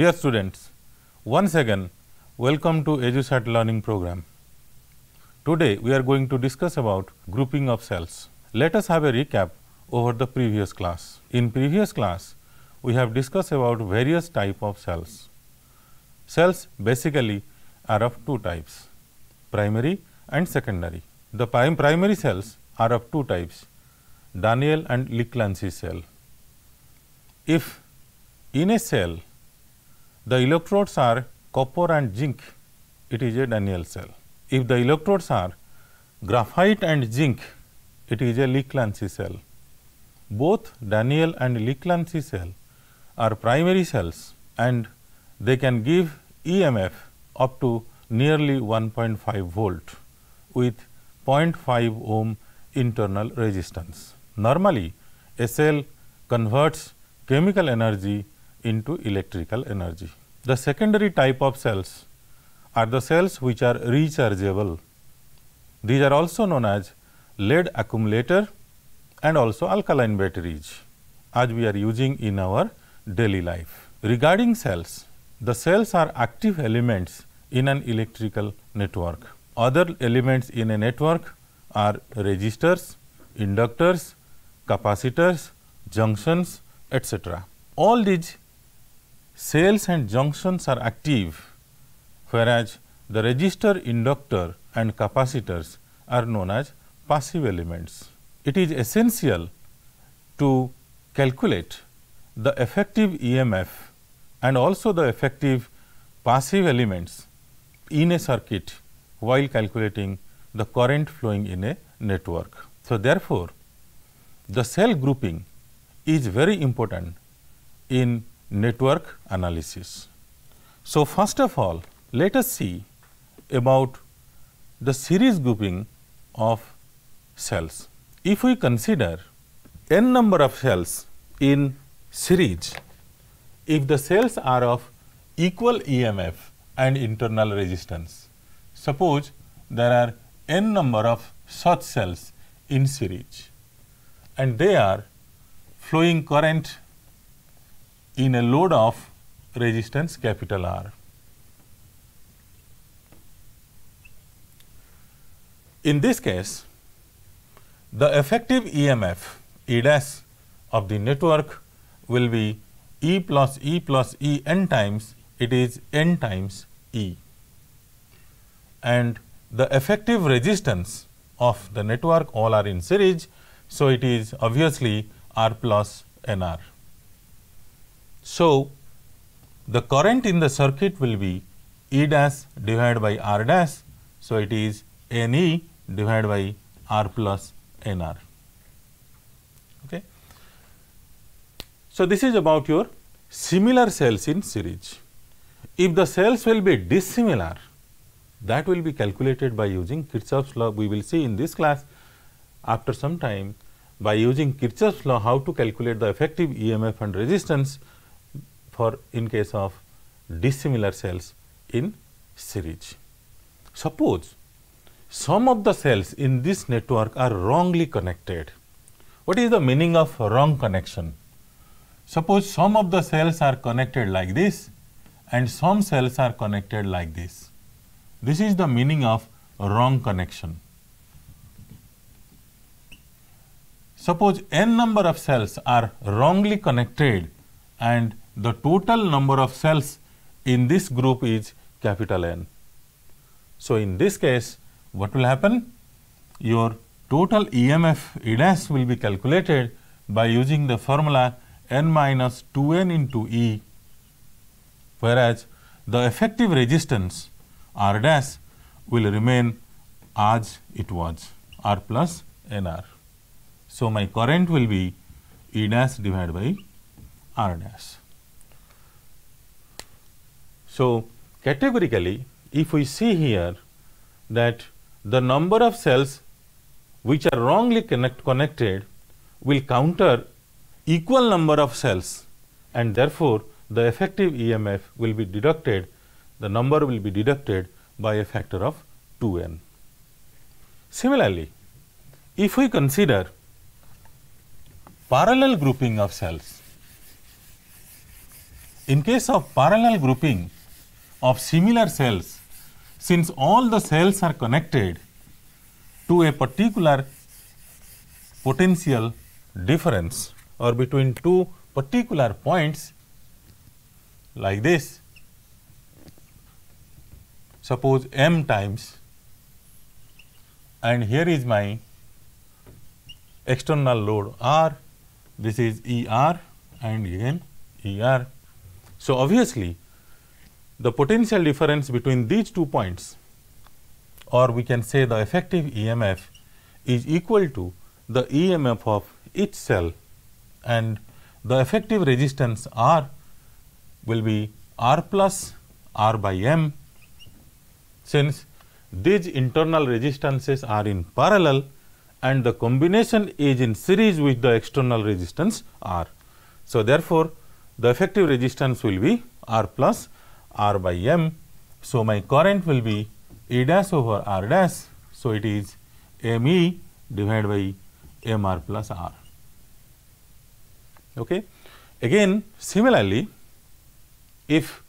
Dear students, once again welcome to EduSat learning program. Today we are going to discuss about grouping of cells. Let us have a recap over the previous class. In previous class, we have discussed about various type of cells. Cells basically are of two types, primary and secondary. The prim primary cells are of two types, Daniel and Leclancy cell. If in a cell the electrodes are copper and zinc, it is a Daniel cell. If the electrodes are graphite and zinc, it is a Lee-Clancy cell. Both Daniel and Lee-Clancy cell are primary cells and they can give EMF up to nearly 1.5 volt with 0.5 ohm internal resistance. Normally, a cell converts chemical energy into electrical energy. The secondary type of cells are the cells which are rechargeable. These are also known as lead accumulator and also alkaline batteries as we are using in our daily life. Regarding cells, the cells are active elements in an electrical network. Other elements in a network are resistors, inductors, capacitors, junctions, etc. All these cells and junctions are active, whereas the resistor, inductor and capacitors are known as passive elements. It is essential to calculate the effective EMF and also the effective passive elements in a circuit while calculating the current flowing in a network. So, therefore, the cell grouping is very important in network analysis. So, first of all, let us see about the series grouping of cells. If we consider n number of cells in series, if the cells are of equal EMF and internal resistance, suppose there are n number of such cells in series and they are flowing current in a load of resistance capital R. In this case, the effective EMF E dash of the network will be E plus E plus E n times it is n times E and the effective resistance of the network all are in series. So, it is obviously R plus N R. So, the current in the circuit will be E dash divided by R dash. So, it is N E divided by R plus N R. Okay. So, this is about your similar cells in series. If the cells will be dissimilar, that will be calculated by using Kirchhoff's law. We will see in this class after some time by using Kirchhoff's law how to calculate the effective EMF and resistance for in case of dissimilar cells in series. Suppose some of the cells in this network are wrongly connected. What is the meaning of wrong connection? Suppose some of the cells are connected like this and some cells are connected like this. This is the meaning of wrong connection. Suppose n number of cells are wrongly connected and the total number of cells in this group is capital N. So, in this case, what will happen? Your total EMF dash will be calculated by using the formula N minus 2N into E, whereas the effective resistance R dash will remain as it was R plus NR. So, my current will be E dash divided by R dash. So, categorically if we see here that the number of cells which are wrongly connect connected will counter equal number of cells and therefore, the effective EMF will be deducted, the number will be deducted by a factor of 2n. Similarly, if we consider parallel grouping of cells, in case of parallel grouping, of similar cells, since all the cells are connected to a particular potential difference or between two particular points like this, suppose m times and here is my external load R, this is E R and again E R. So, obviously, the potential difference between these two points or we can say the effective EMF is equal to the EMF of each cell and the effective resistance R will be R plus R by M since these internal resistances are in parallel and the combination is in series with the external resistance R. So, therefore, the effective resistance will be R plus R r by m. So, my current will be A dash over r dash. So, it is m e divided by m r plus r. Okay. Again, similarly, if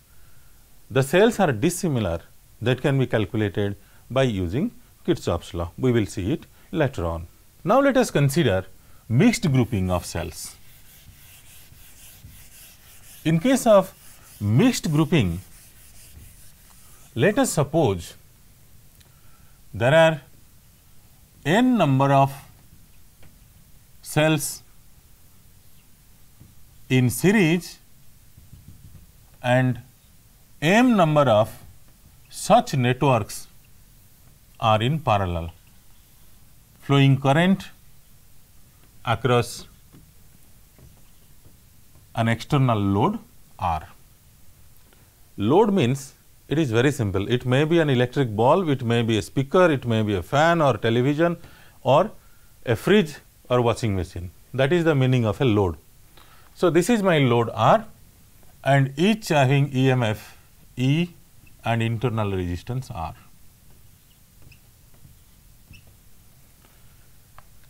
the cells are dissimilar, that can be calculated by using Kirchhoff's law. We will see it later on. Now, let us consider mixed grouping of cells. In case of mixed grouping, let us suppose there are n number of cells in series and m number of such networks are in parallel. Flowing current across an external load R. Load means it is very simple. It may be an electric bulb, it may be a speaker, it may be a fan or television or a fridge or washing machine. That is the meaning of a load. So, this is my load R and each having EMF E and internal resistance R.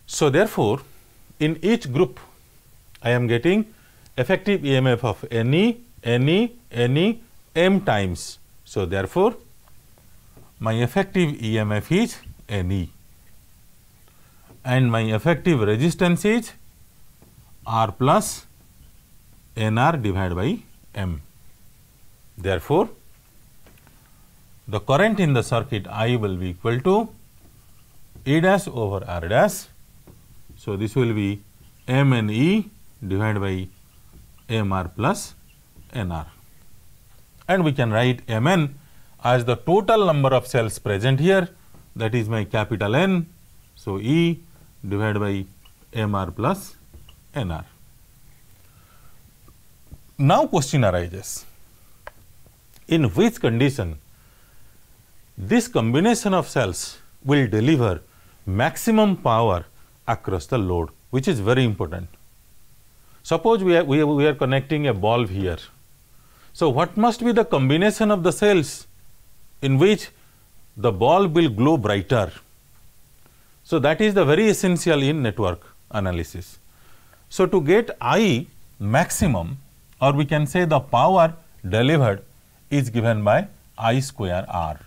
So, therefore, in each group I am getting effective EMF of NE, NE, NE m times so, therefore, my effective EMF is NE and my effective resistance is R plus NR divided by M. Therefore, the current in the circuit I will be equal to E dash over R dash. So, this will be M and E divided by M R plus N R and we can write Mn as the total number of cells present here that is my capital N. So, E divided by Mr plus Nr. Now, question arises in which condition this combination of cells will deliver maximum power across the load which is very important. Suppose we are, we are, we are connecting a bulb here so, what must be the combination of the cells in which the ball will glow brighter? So, that is the very essential in network analysis. So, to get I maximum or we can say the power delivered is given by I square R.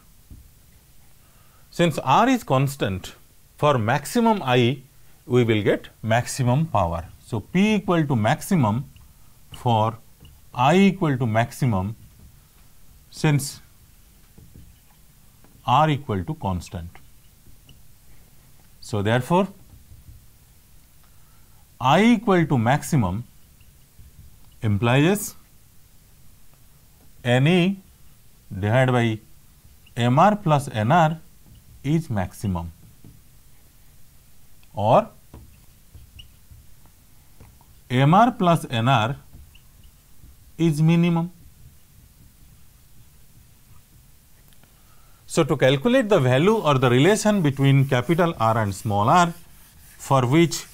Since R is constant, for maximum I, we will get maximum power. So, P equal to maximum for i equal to maximum since r equal to constant. So, therefore, i equal to maximum implies n e divided by m r plus n r is maximum or m r plus n r is minimum. So, to calculate the value or the relation between capital R and small r for which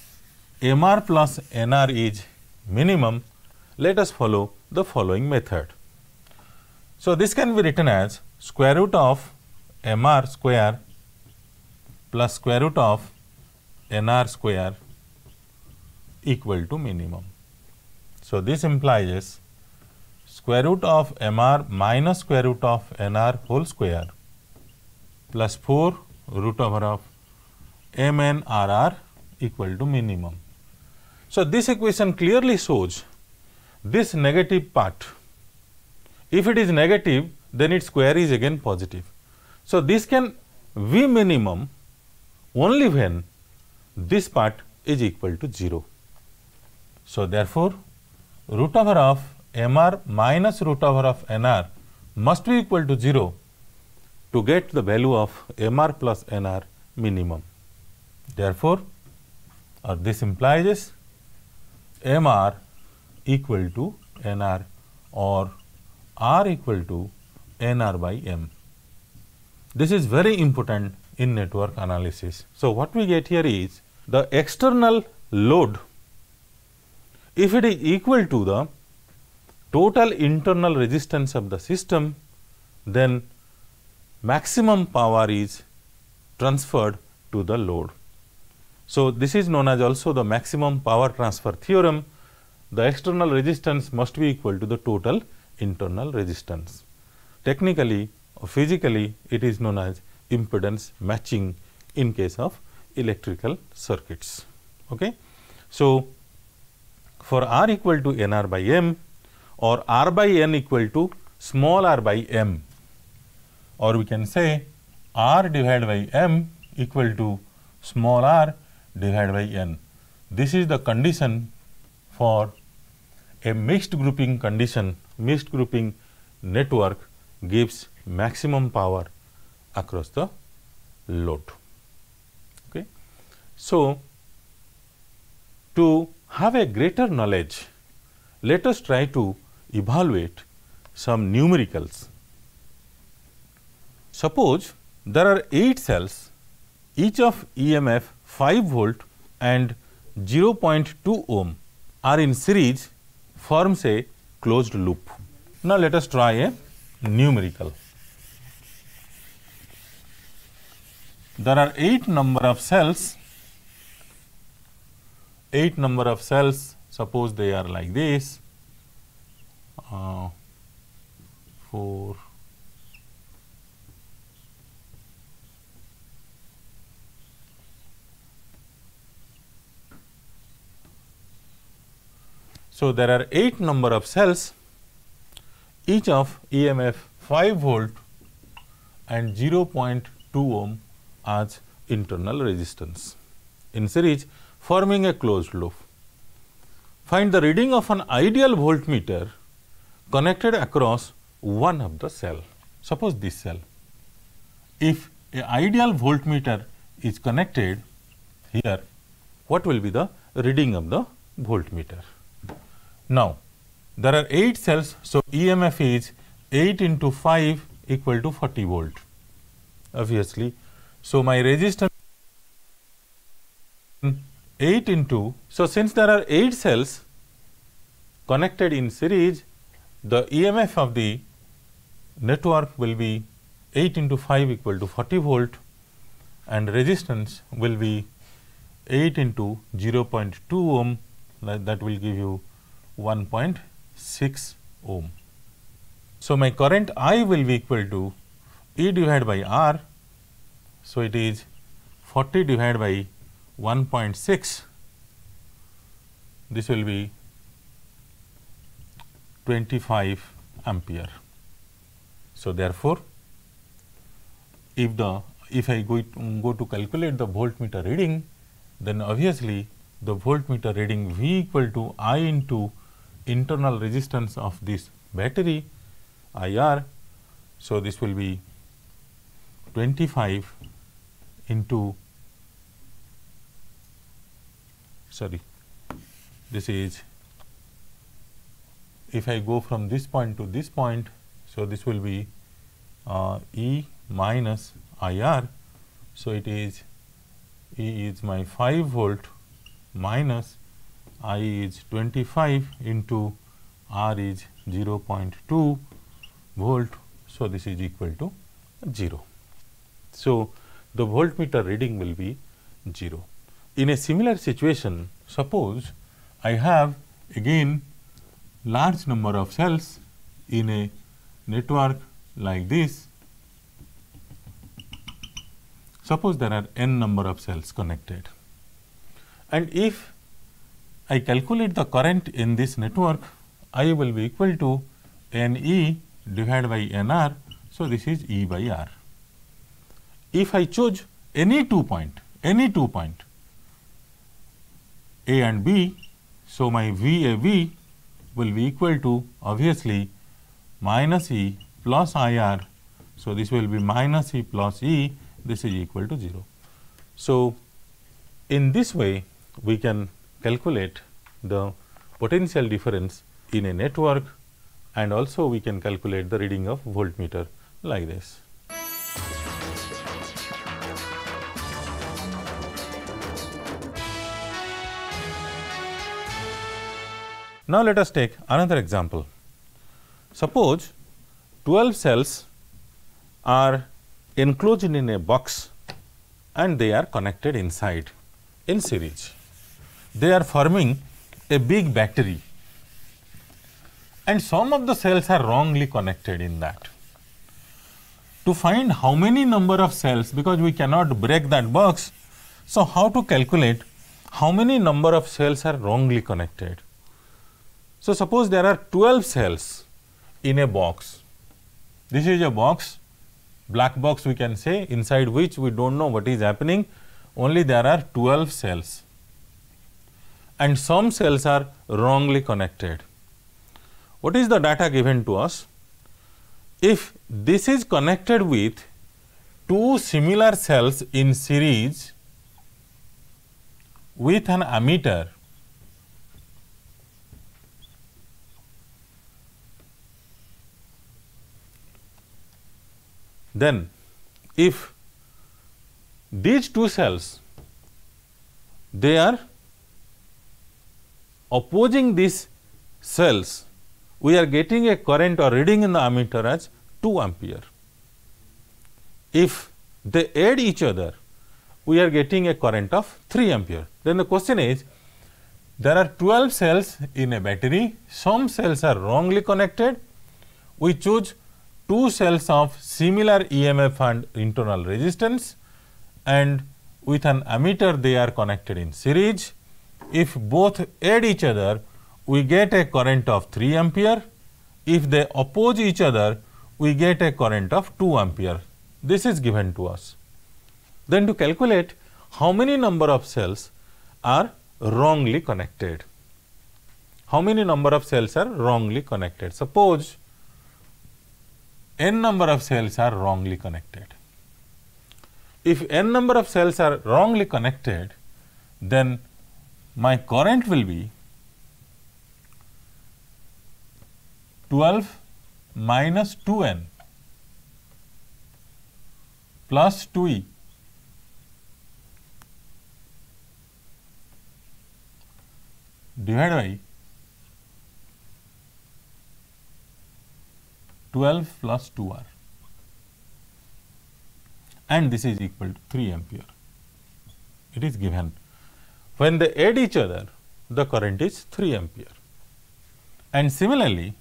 MR plus NR is minimum, let us follow the following method. So, this can be written as square root of MR square plus square root of NR square equal to minimum. So, this implies square root of mr minus square root of nr whole square plus 4 root over of mnrr equal to minimum. So, this equation clearly shows this negative part. If it is negative, then its square is again positive. So, this can be minimum only when this part is equal to 0. So, therefore, root over of mr minus root over of nr must be equal to 0 to get the value of mr plus nr minimum. Therefore, or this implies mr equal to nr or r equal to nr by m. This is very important in network analysis. So, what we get here is the external load if it is equal to the total internal resistance of the system, then maximum power is transferred to the load. So, this is known as also the maximum power transfer theorem. The external resistance must be equal to the total internal resistance. Technically or physically, it is known as impedance matching in case of electrical circuits. Okay? So, for r equal to n r by m, or r by n equal to small r by m or we can say r divided by m equal to small r divided by n. This is the condition for a mixed grouping condition, mixed grouping network gives maximum power across the load. Okay. So, to have a greater knowledge, let us try to evaluate some numericals. Suppose there are 8 cells, each of EMF 5 volt and 0.2 ohm are in series forms a closed loop. Now, let us try a numerical. There are 8 number of cells, 8 number of cells suppose they are like this uh, for So, there are 8 number of cells, each of EMF 5 volt and 0.2 ohm as internal resistance in series forming a closed loop. Find the reading of an ideal voltmeter connected across one of the cell. Suppose this cell. If a ideal voltmeter is connected here, what will be the reading of the voltmeter? Now, there are 8 cells, so EMF is 8 into 5 equal to 40 volt, obviously. So, my resistance 8 into, so since there are 8 cells connected in series, the EMF of the network will be 8 into 5 equal to 40 volt and resistance will be 8 into 0.2 ohm that will give you 1.6 ohm. So, my current I will be equal to E divided by R. So, it is 40 divided by 1.6 this will be 25 ampere. So, therefore, if the if I go, go to calculate the voltmeter reading, then obviously the voltmeter reading V equal to I into internal resistance of this battery I R. So, this will be 25 into sorry this is if I go from this point to this point, so this will be uh, E minus I R. So, it is E is my 5 volt minus I is 25 into R is 0 0.2 volt. So, this is equal to 0. So, the voltmeter reading will be 0. In a similar situation, suppose I have again large number of cells in a network like this, suppose there are n number of cells connected. And if I calculate the current in this network, I will be equal to n e divided by n r. So, this is E by r. If I choose any two point, any two point A and B, so my V A B will be equal to obviously minus E plus IR. So, this will be minus E plus E this is equal to 0. So, in this way we can calculate the potential difference in a network and also we can calculate the reading of voltmeter like this. Now, let us take another example. Suppose 12 cells are enclosed in a box and they are connected inside in series. They are forming a big battery and some of the cells are wrongly connected in that. To find how many number of cells because we cannot break that box, so how to calculate how many number of cells are wrongly connected so, suppose there are 12 cells in a box. This is a box, black box we can say, inside which we do not know what is happening, only there are 12 cells and some cells are wrongly connected. What is the data given to us? If this is connected with two similar cells in series with an ammeter, Then, if these two cells they are opposing these cells, we are getting a current or reading in the ammeter as 2 ampere. If they add each other, we are getting a current of 3 ampere. Then the question is, there are 12 cells in a battery, some cells are wrongly connected. We choose two cells of similar EMF and internal resistance and with an ammeter they are connected in series. If both add each other, we get a current of 3 ampere. If they oppose each other, we get a current of 2 ampere. This is given to us. Then to calculate how many number of cells are wrongly connected. How many number of cells are wrongly connected? Suppose n number of cells are wrongly connected. If n number of cells are wrongly connected, then my current will be 12 minus 2n plus 2e divided by 12 plus 2R and this is equal to 3 ampere. It is given. When they add each other, the current is 3 ampere. And similarly,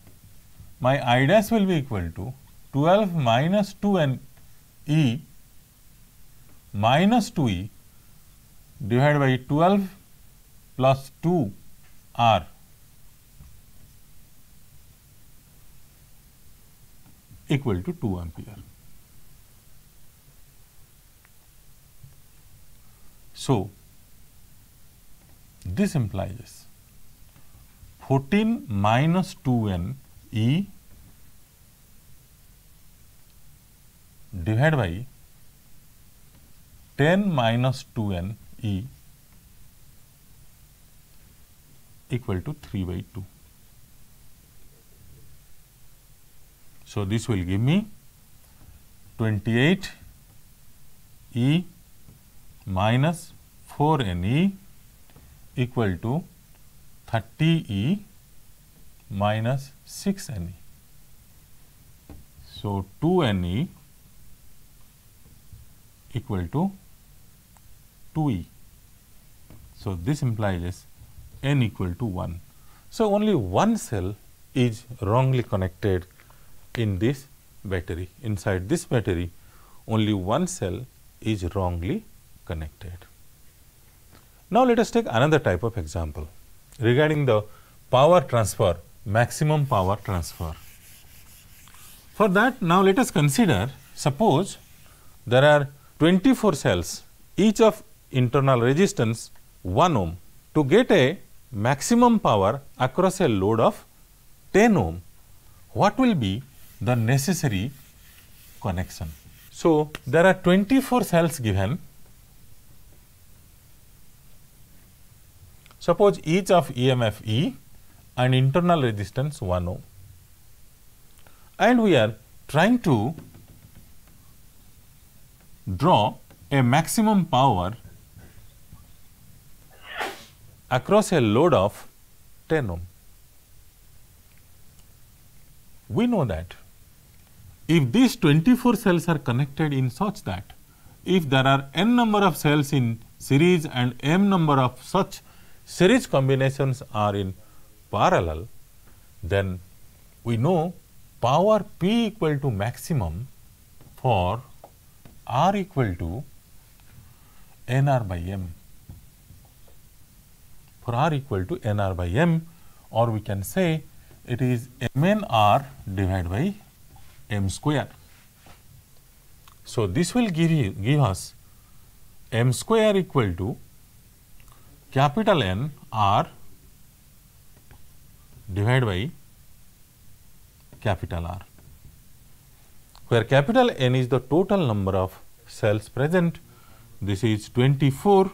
my I dash will be equal to 12 minus 2 and E minus 2 E divided by 12 plus 2 R equal to 2 ampere. So, this implies 14 minus 2n E divided by 10 minus 2n E equal to 3 by 2. So, this will give me 28 E minus 4 N E equal to 30 E minus 6 N E. So, 2 N E equal to 2 E. So, this implies N equal to 1. So, only one cell is wrongly connected in this battery. Inside this battery, only one cell is wrongly connected. Now, let us take another type of example regarding the power transfer, maximum power transfer. For that, now let us consider suppose there are 24 cells, each of internal resistance 1 ohm to get a maximum power across a load of 10 ohm. What will be the necessary connection. So, there are 24 cells given. Suppose each of EMF E and internal resistance 1 ohm and we are trying to draw a maximum power across a load of 10 ohm. We know that if these 24 cells are connected in such that if there are n number of cells in series and m number of such series combinations are in parallel, then we know power p equal to maximum for r equal to n r by m for r equal to n r by m or we can say it is m n r divided by m square. So, this will give you give us m square equal to capital N R divided by capital R, where capital N is the total number of cells present. This is 24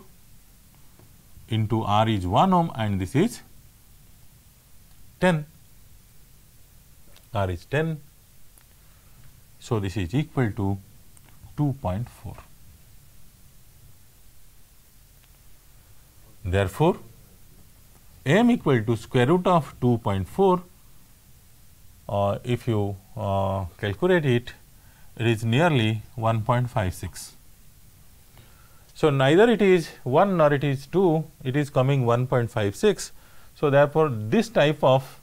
into R is 1 ohm and this is 10, R is 10 so, this is equal to 2.4. Therefore, m equal to square root of 2.4 uh, if you uh, calculate it, it is nearly 1.56. So, neither it is 1 nor it is 2, it is coming 1.56. So, therefore, this type of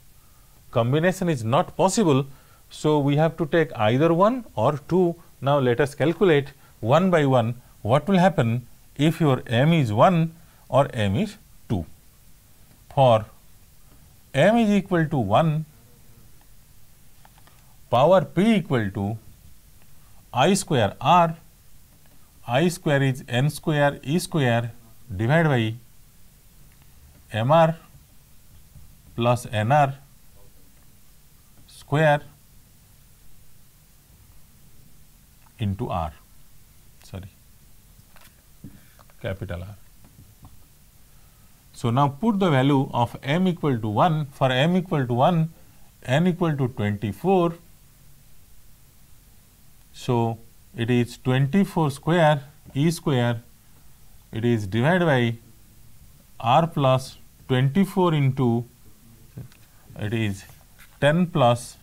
combination is not possible so, we have to take either 1 or 2. Now, let us calculate one by one what will happen if your m is 1 or m is 2. For m is equal to 1, power p equal to i square r, i square is n square e square divided by m r plus n r square into R, sorry, capital R. So, now put the value of m equal to 1, for m equal to 1, n equal to 24. So, it is 24 square e square, it is divided by r plus 24 into, it is 10 plus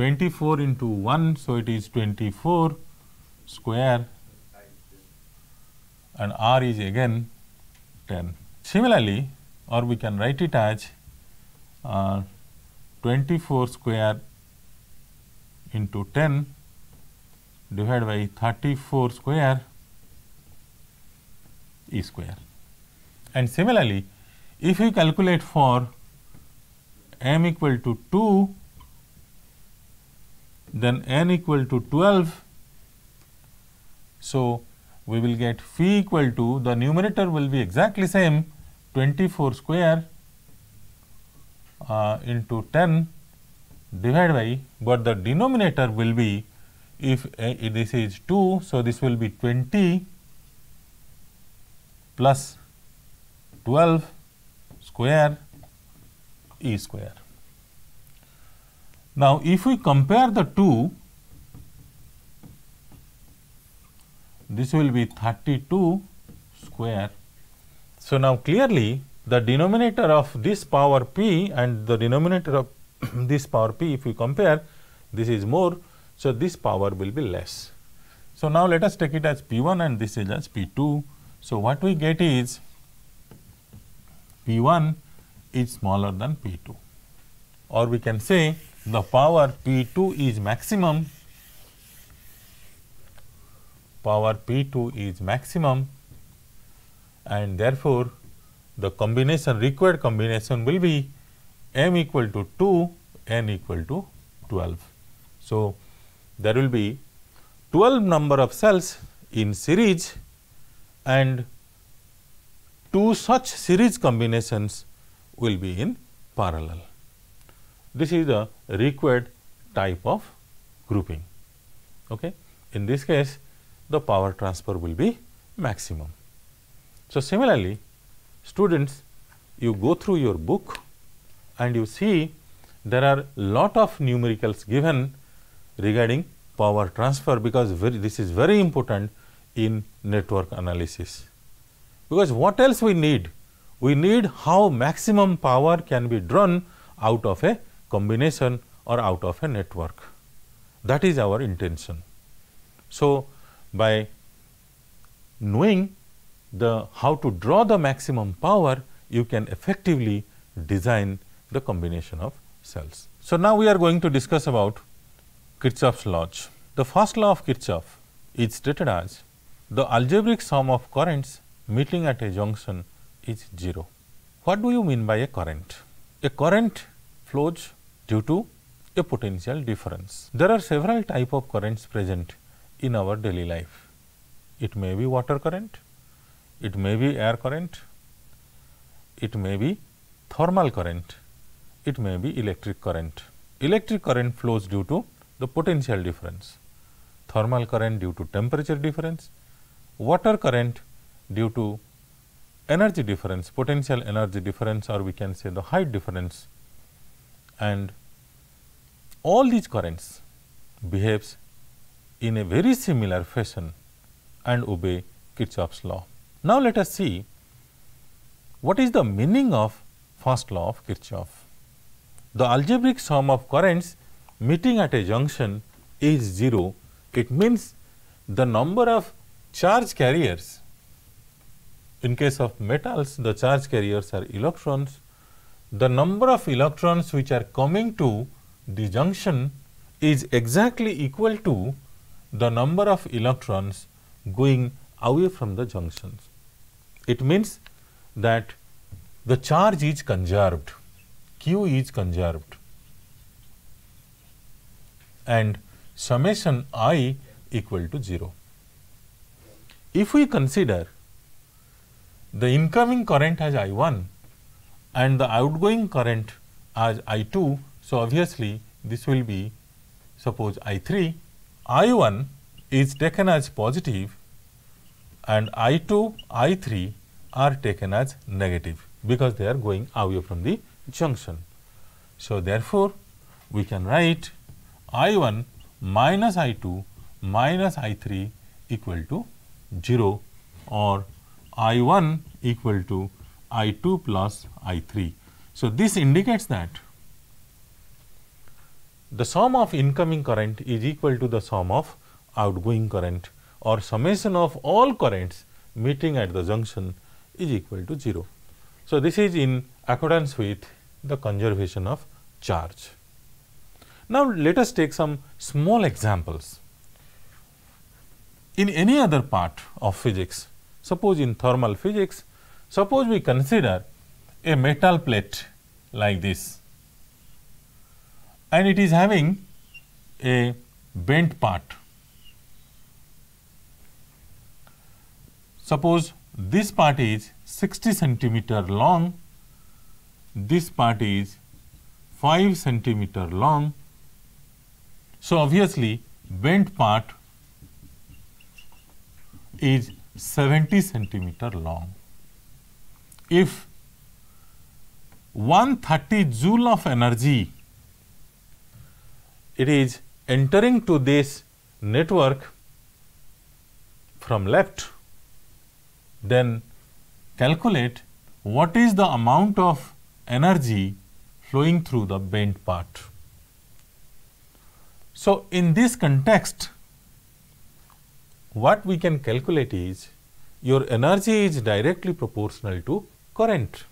24 into 1, so it is 24 square and r is again 10. Similarly, or we can write it as uh, 24 square into 10 divided by 34 square e square. And similarly, if you calculate for m equal to 2 then n equal to 12. So, we will get phi equal to the numerator will be exactly same 24 square uh, into 10 divided by, but the denominator will be if uh, this is 2. So, this will be 20 plus 12 square e square. Now, if we compare the two, this will be 32 square. So, now clearly the denominator of this power p and the denominator of this power p if we compare this is more. So, this power will be less. So, now let us take it as p 1 and this is as p 2. So, what we get is p 1 is smaller than p 2 or we can say the power P2 is maximum, power P2 is maximum and therefore, the combination required combination will be m equal to 2, n equal to 12. So, there will be 12 number of cells in series and two such series combinations will be in parallel. This is the required type of grouping. Okay? In this case, the power transfer will be maximum. So, similarly, students you go through your book and you see there are lot of numericals given regarding power transfer because very, this is very important in network analysis. Because what else we need? We need how maximum power can be drawn out of a combination or out of a network. That is our intention. So, by knowing the how to draw the maximum power, you can effectively design the combination of cells. So, now we are going to discuss about Kirchhoff's law. The first law of Kirchhoff is stated as the algebraic sum of currents meeting at a junction is 0. What do you mean by a current? A current flows due to a potential difference. There are several type of currents present in our daily life. It may be water current, it may be air current, it may be thermal current, it may be electric current. Electric current flows due to the potential difference, thermal current due to temperature difference, water current due to energy difference, potential energy difference or we can say the height difference and all these currents behaves in a very similar fashion and obey Kirchhoff's law. Now, let us see what is the meaning of first law of Kirchhoff. The algebraic sum of currents meeting at a junction is 0. It means the number of charge carriers in case of metals the charge carriers are electrons the number of electrons which are coming to the junction is exactly equal to the number of electrons going away from the junctions. It means that the charge is conserved, Q is conserved and summation i equal to 0. If we consider the incoming current as I 1 and the outgoing current as I 2 so, obviously, this will be suppose I 3, I 1 is taken as positive and I 2, I 3 are taken as negative because they are going away from the junction. So, therefore, we can write I 1 minus I 2 minus I 3 equal to 0 or I 1 equal to I 2 plus I 3. So, this indicates that the sum of incoming current is equal to the sum of outgoing current or summation of all currents meeting at the junction is equal to 0. So, this is in accordance with the conservation of charge. Now, let us take some small examples. In any other part of physics, suppose in thermal physics, suppose we consider a metal plate like this and it is having a bent part. Suppose this part is 60 centimeter long, this part is 5 centimeter long. So, obviously, bent part is 70 centimeter long. If 130 joule of energy it is entering to this network from left, then calculate what is the amount of energy flowing through the bent part. So, in this context, what we can calculate is your energy is directly proportional to current.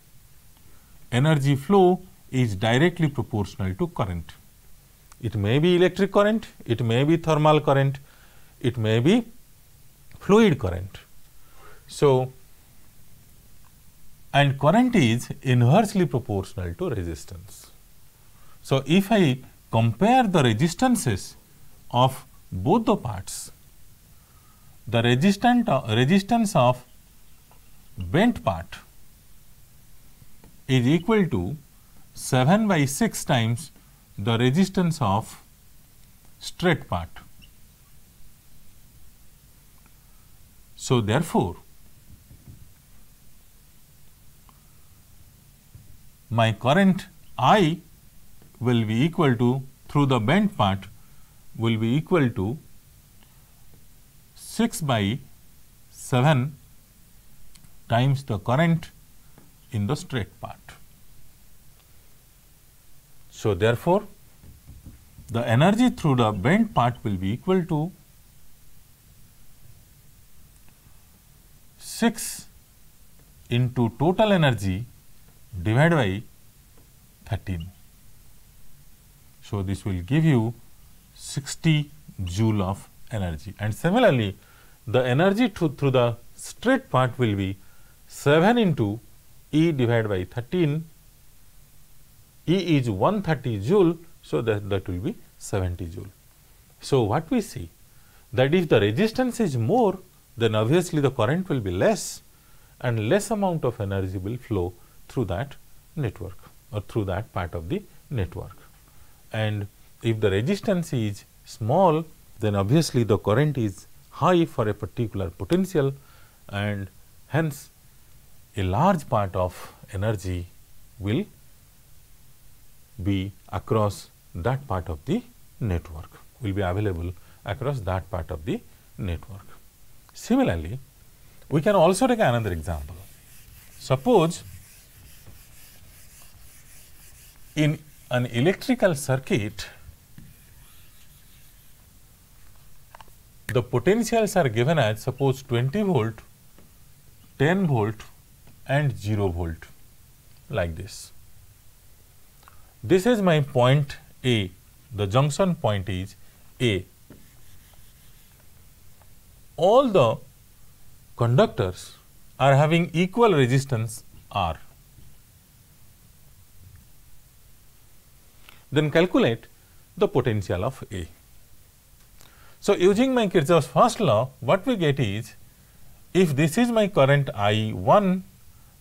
Energy flow is directly proportional to current. It may be electric current, it may be thermal current, it may be fluid current. So, and current is inversely proportional to resistance. So, if I compare the resistances of both the parts, the resistant, uh, resistance of bent part is equal to 7 by 6 times the resistance of straight part. So, therefore, my current I will be equal to through the bent part will be equal to 6 by 7 times the current in the straight part. So, therefore, the energy through the bent part will be equal to 6 into total energy divided by 13. So, this will give you 60 joule of energy and similarly the energy through, through the straight part will be 7 into E divided by 13 E is 130 joule, so that, that will be 70 joule. So, what we see that if the resistance is more, then obviously the current will be less and less amount of energy will flow through that network or through that part of the network. And if the resistance is small, then obviously the current is high for a particular potential and hence a large part of energy will be across that part of the network, will be available across that part of the network. Similarly, we can also take another example. Suppose in an electrical circuit, the potentials are given as suppose 20 volt, 10 volt and 0 volt like this. This is my point A. The junction point is A. All the conductors are having equal resistance R. Then calculate the potential of A. So, using my Kirchhoff's first law, what we get is if this is my current I 1,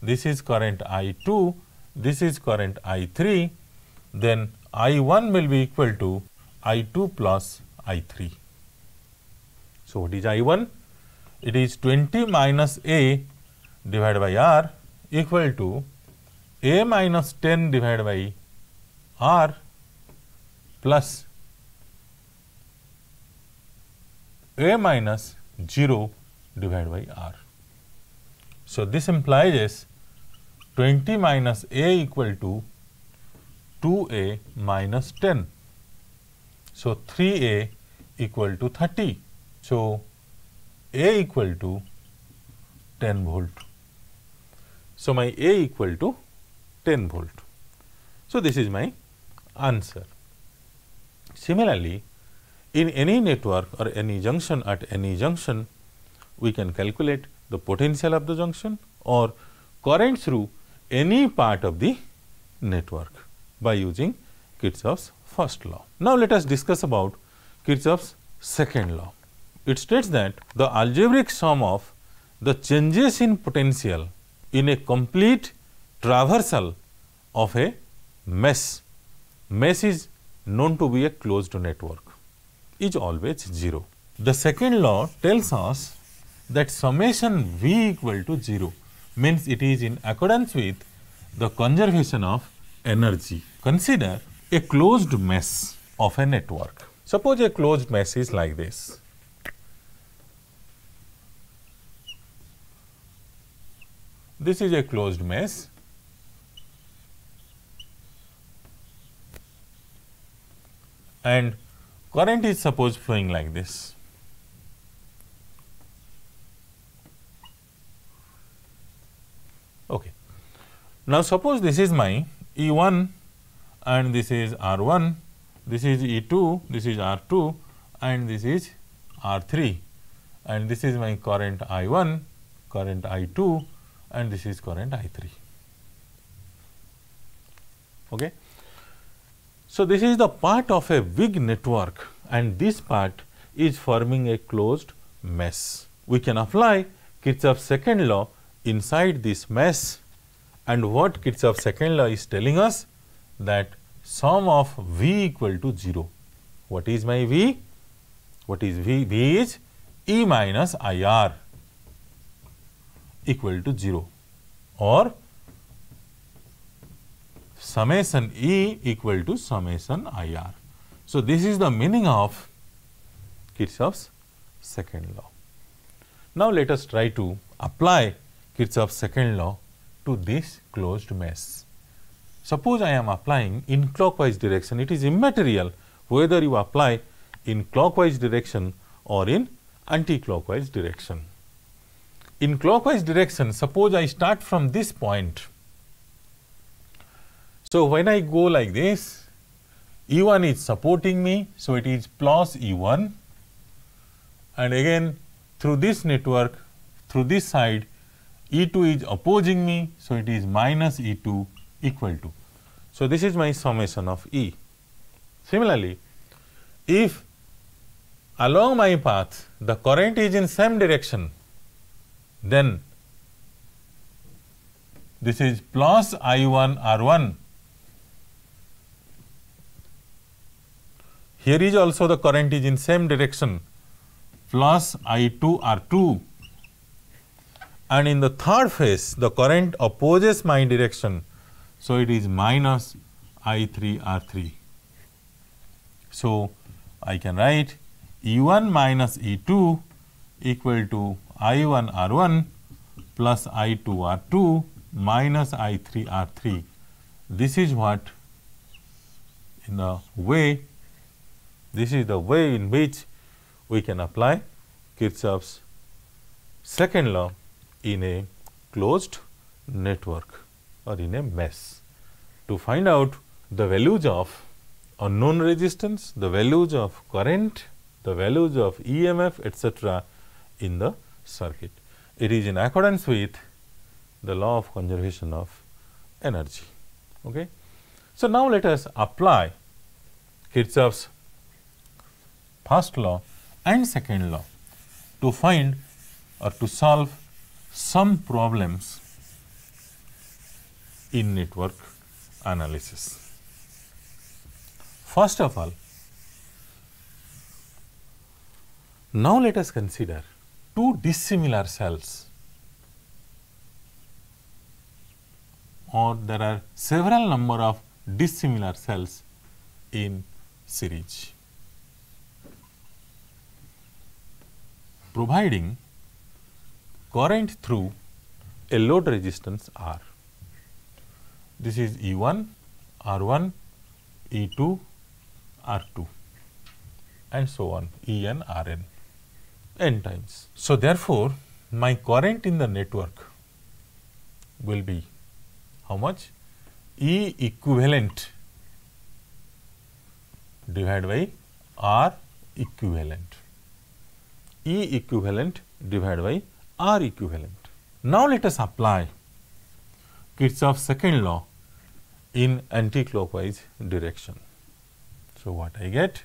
this is current I 2, this is current I 3, then I 1 will be equal to I 2 plus I 3. So, what is I 1? It is 20 minus A divided by R equal to A minus 10 divided by R plus A minus 0 divided by R. So, this implies 20 minus A equal to 2a minus 10. So, 3a equal to 30. So, a equal to 10 volt. So, my a equal to 10 volt. So, this is my answer. Similarly, in any network or any junction at any junction, we can calculate the potential of the junction or current through any part of the network by using Kirchhoff's first law. Now, let us discuss about Kirchhoff's second law. It states that the algebraic sum of the changes in potential in a complete traversal of a mesh, mesh is known to be a closed network, is always 0. The second law tells us that summation v equal to 0 means it is in accordance with the conservation of energy. Consider a closed mesh of a network. Suppose a closed mesh is like this. This is a closed mesh. And current is suppose flowing like this. Okay. Now, suppose this is my E 1 and this is R 1, this is E 2, this is R 2 and this is R 3 and this is my current I 1, current I 2 and this is current I 3. Okay. So, this is the part of a big network and this part is forming a closed mesh. We can apply Kirchhoff's second law inside this mesh and what Kirchhoff's second law is telling us? That sum of V equal to 0. What is my V? What is V? V is E minus IR equal to 0 or summation E equal to summation IR. So, this is the meaning of Kirchhoff's second law. Now, let us try to apply Kirchhoff's second law to this closed mesh. Suppose I am applying in clockwise direction, it is immaterial whether you apply in clockwise direction or in anti-clockwise direction. In clockwise direction, suppose I start from this point. So, when I go like this, E1 is supporting me, so it is plus E1 and again through this network, through this side E2 is opposing me. So, it is minus E2 equal to. So, this is my summation of E. Similarly, if along my path the current is in same direction, then this is plus I1 R1. Here is also the current is in same direction plus I2 R2 and in the third phase the current opposes my direction. So, it is minus I 3 R 3. So, I can write E 1 minus E 2 equal to I 1 R 1 plus I 2 R 2 minus I 3 R 3. This is what in the way this is the way in which we can apply Kirchhoff's second law in a closed network or in a mesh. To find out the values of unknown resistance, the values of current, the values of EMF etc. in the circuit. It is in accordance with the law of conservation of energy. Okay. So, now let us apply Kirchhoff's first law and second law to find or to solve some problems in network analysis. First of all, now let us consider two dissimilar cells or there are several number of dissimilar cells in series. Providing current through a load resistance R. This is E1, R1, E2, R2 and so on En, Rn n times. So, therefore, my current in the network will be how much? E equivalent divided by R equivalent. E equivalent divided by are equivalent. Now let us apply Kirchhoff's second law in anticlockwise direction. So, what I get?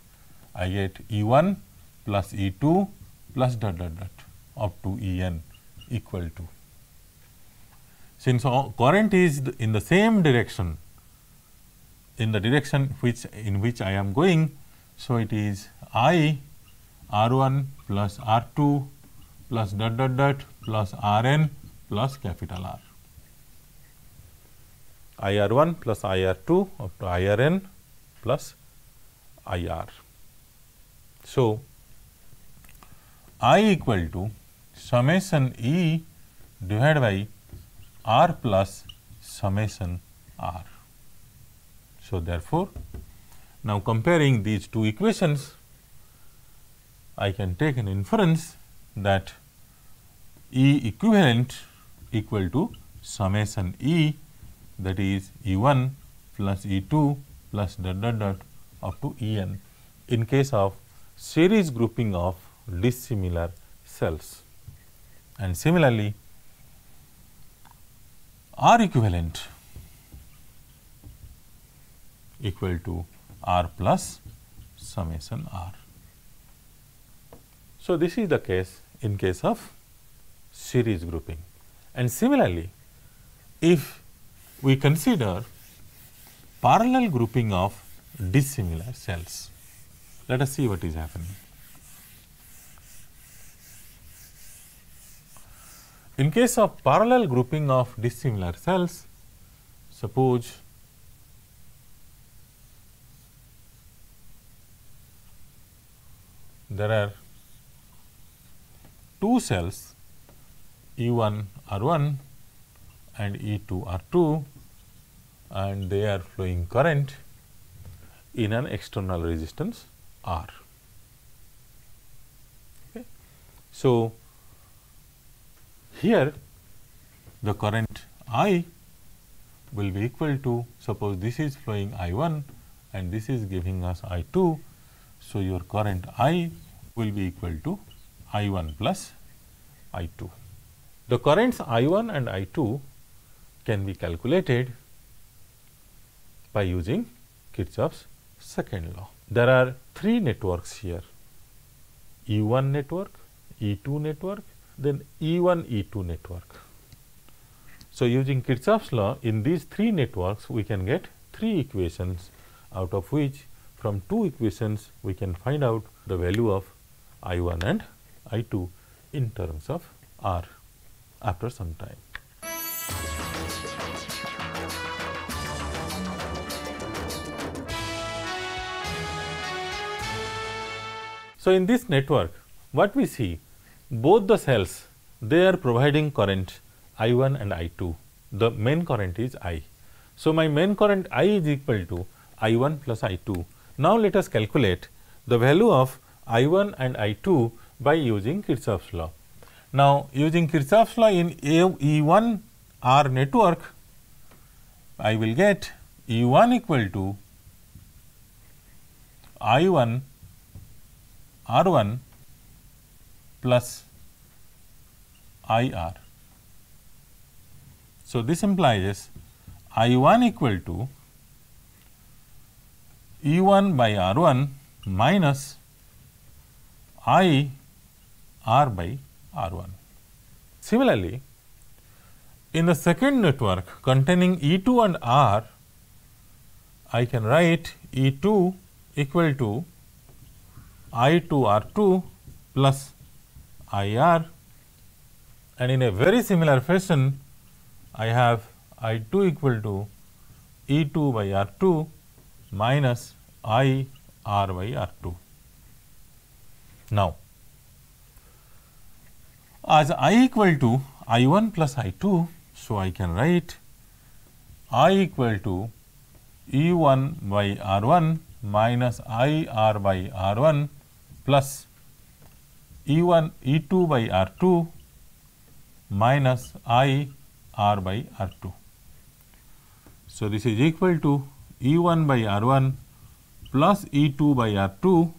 I get E 1 plus E 2 plus dot dot dot up to E n equal to. Since current is in the same direction, in the direction which in which I am going, so it is I r 1 plus r 2 plus dot dot dot plus R n plus capital R. I R 1 plus I R 2 up to I R n plus I R. So, I equal to summation E divided by R plus summation R. So, therefore, now comparing these two equations, I can take an inference that E equivalent equal to summation E that is E 1 plus E 2 plus dot dot dot up to E n in case of series grouping of dissimilar cells. And similarly, R equivalent equal to R plus summation R. So, this is the case in case of series grouping. And similarly, if we consider parallel grouping of dissimilar cells, let us see what is happening. In case of parallel grouping of dissimilar cells, suppose there are two cells E 1 R 1 and E 2 R 2 and they are flowing current in an external resistance R. Okay. So, here the current I will be equal to suppose this is flowing I 1 and this is giving us I 2. So, your current I will be equal to I 1 plus I 2. The currents I 1 and I 2 can be calculated by using Kirchhoff's second law. There are three networks here E 1 network, E 2 network, then E 1 E 2 network. So, using Kirchhoff's law in these three networks we can get three equations out of which from two equations we can find out the value of I 1 and I 2 in terms of R after some time. So, in this network what we see both the cells they are providing current I 1 and I 2 the main current is I. So, my main current I is equal to I 1 plus I 2. Now, let us calculate the value of I 1 and I 2 by using Kirchhoff's law. Now, using Kirchhoff's law in E1 R network, I will get E1 equal to I1 R1 plus IR. So, this implies I1 equal to E1 by R1 minus I R by R1. Similarly, in the second network containing E2 and R, I can write E2 equal to I2 R2 plus IR and in a very similar fashion I have I2 equal to E2 by R2 minus I R by R2. Now, as i equal to i 1 plus i 2. So, I can write i equal to E 1 by R 1 minus I R by R 1 plus E 1 E 2 by R 2 minus I R by R 2. So, this is equal to E 1 by R 1 plus E 2 by R 2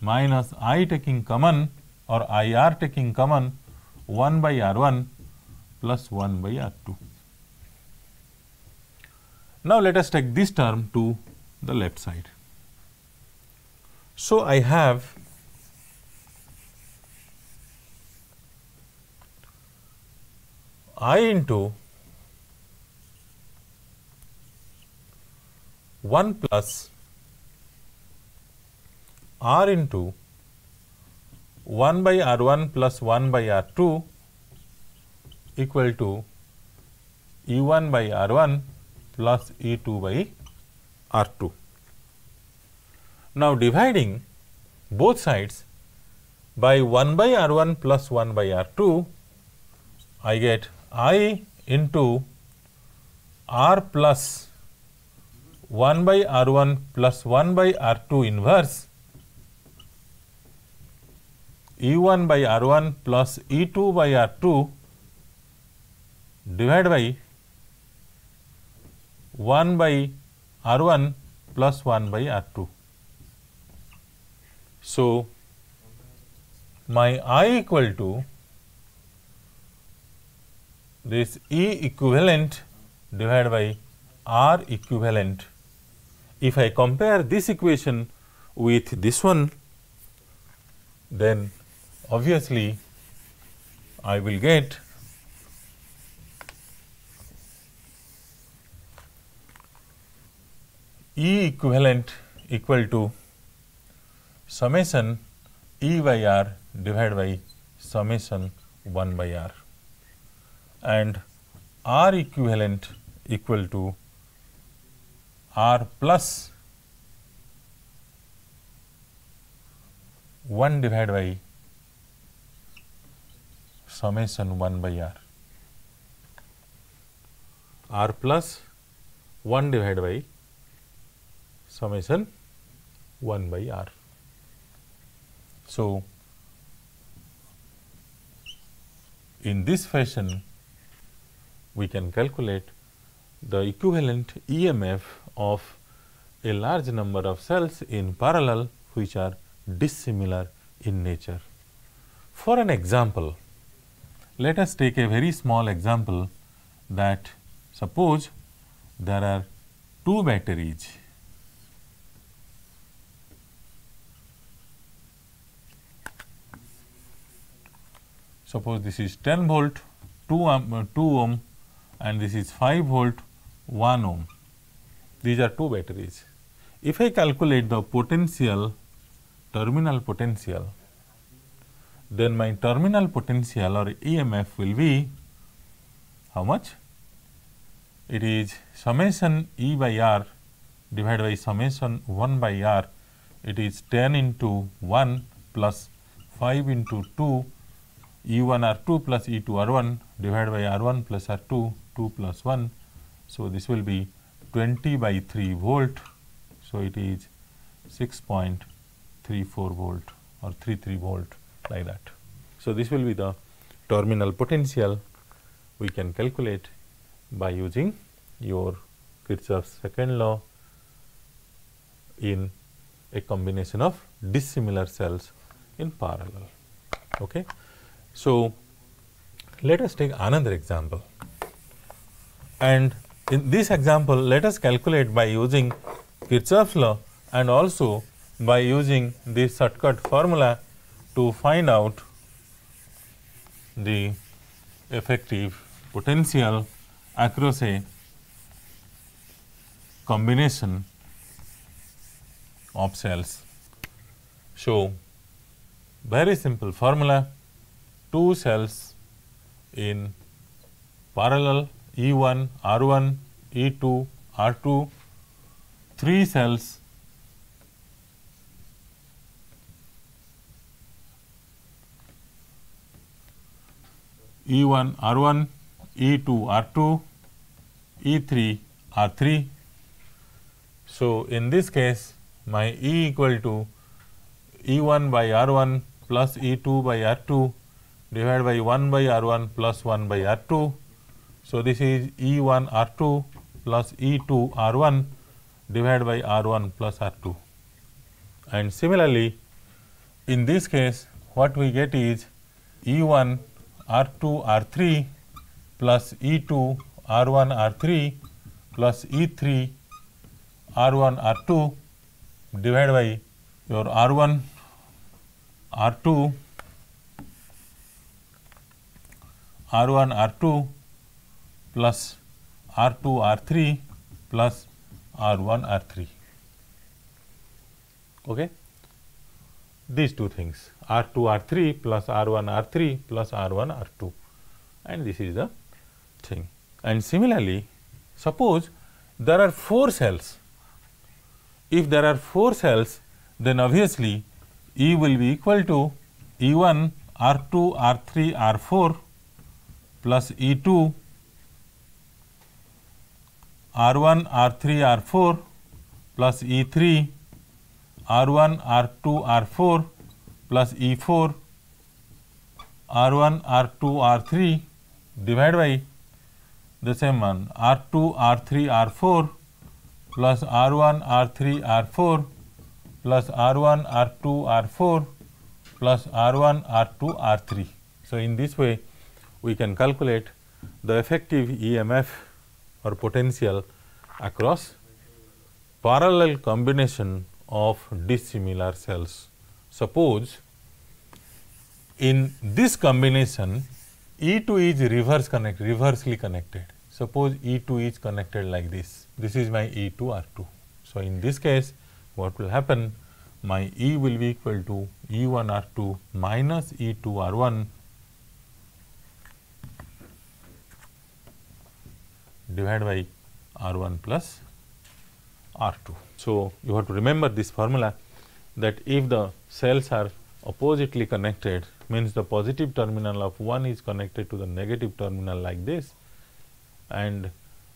minus I taking common or IR taking common 1 by R1 plus 1 by R2. Now, let us take this term to the left side. So, I have I into 1 plus R into 1 by R 1 plus 1 by R 2 equal to E 1 by R 1 plus E 2 by R 2. Now, dividing both sides by 1 by R 1 plus 1 by R 2, I get I into R plus 1 by R 1 plus 1 by R 2 inverse E1 by R1 plus E2 by R2 divided by 1 by R1 plus 1 by R2. So, my I equal to this E equivalent divided by R equivalent. If I compare this equation with this one, then obviously I will get E equivalent equal to summation E by R divided by summation 1 by R and R equivalent equal to R plus 1 divided by summation 1 by r. r plus 1 divided by summation 1 by r. So, in this fashion, we can calculate the equivalent EMF of a large number of cells in parallel which are dissimilar in nature. For an example, let us take a very small example that suppose there are two batteries suppose this is 10 volt 2 ohm, uh, 2 ohm and this is 5 volt 1 ohm these are two batteries if i calculate the potential terminal potential then my terminal potential or EMF will be how much? It is summation E by R divided by summation 1 by R, it is 10 into 1 plus 5 into 2 E 1 R 2 plus E 2 R 1 divided by R 1 plus R 2, 2 plus 1. So, this will be 20 by 3 volt. So, it is 6.34 volt or 33 volt like that. So, this will be the terminal potential we can calculate by using your Kirchhoff's second law in a combination of dissimilar cells in parallel. Okay. So, let us take another example and in this example let us calculate by using Kirchhoff's law and also by using the shortcut formula to find out the effective potential across a combination of cells. So, very simple formula two cells in parallel E 1 R 1 E 2 R 2 3 cells E 1 R 1, E 2 R 2, E 3 R 3. So, in this case my E equal to E 1 by R 1 plus E 2 by R 2 divided by 1 by R 1 plus 1 by R 2. So, this is E 1 R 2 plus E 2 R 1 divided by R 1 plus R 2. And similarly, in this case what we get is E 1 R2 R3 plus E2 R1 R3 plus E3 R1 R2 divided by your R1 R2 R1 R2 plus R2 R3 plus R1 R3. Okay? These two things. R2 R3 plus R1 R3 plus R1 R2 and this is the thing. And similarly, suppose there are 4 cells. If there are 4 cells, then obviously E will be equal to E1 R2 R3 R4 plus E2 R1 R3 R4 plus E3 R1 R2 R4 plus E 4 R 1 R 2 R 3 divided by the same one R 2 R 3 R 4 plus R 1 R 3 R 4 plus R 1 R 2 R 4 plus R 1 R 2 R 3. So, in this way we can calculate the effective EMF or potential across parallel combination of dissimilar cells. Suppose in this combination E2 is reverse connect, reversely connected. Suppose E2 is connected like this. This is my E2 R2. So, in this case what will happen? My E will be equal to E1 R2 minus E2 R1 divided by R1 plus R2. So, you have to remember this formula that if the cells are oppositely connected means the positive terminal of one is connected to the negative terminal like this and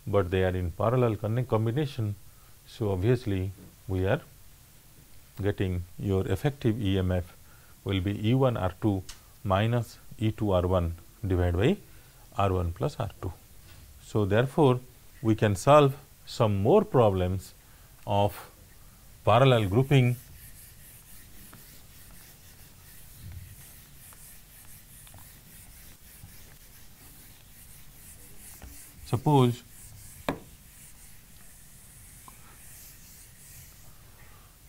but they are in parallel combination. So, obviously, we are getting your effective EMF will be E 1 R 2 minus E 2 R 1 divided by R 1 plus R 2. So, therefore, we can solve some more problems of parallel grouping Suppose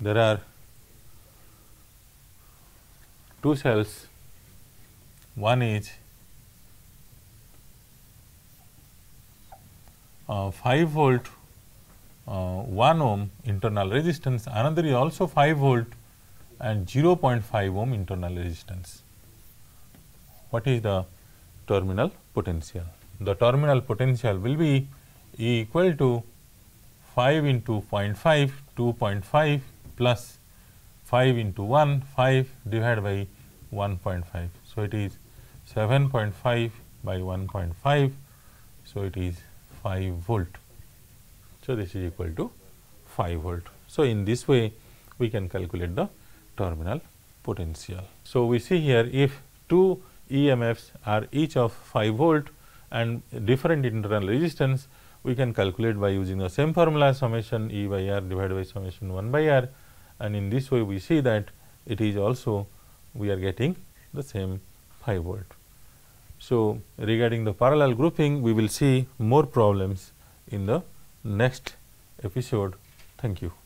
there are two cells, one is uh, 5 volt uh, 1 ohm internal resistance, another is also 5 volt and 0.5 ohm internal resistance. What is the terminal potential? the terminal potential will be equal to 5 into 0.5, 2.5 plus 5 into 1, 5 divided by 1.5. So, it is 7.5 by 1.5. So, it is 5 volt. So, this is equal to 5 volt. So, in this way we can calculate the terminal potential. So, we see here if two EMFs are each of 5 volt, and different internal resistance we can calculate by using the same formula summation E by R divided by summation 1 by R and in this way we see that it is also we are getting the same 5 volt. So, regarding the parallel grouping we will see more problems in the next episode. Thank you.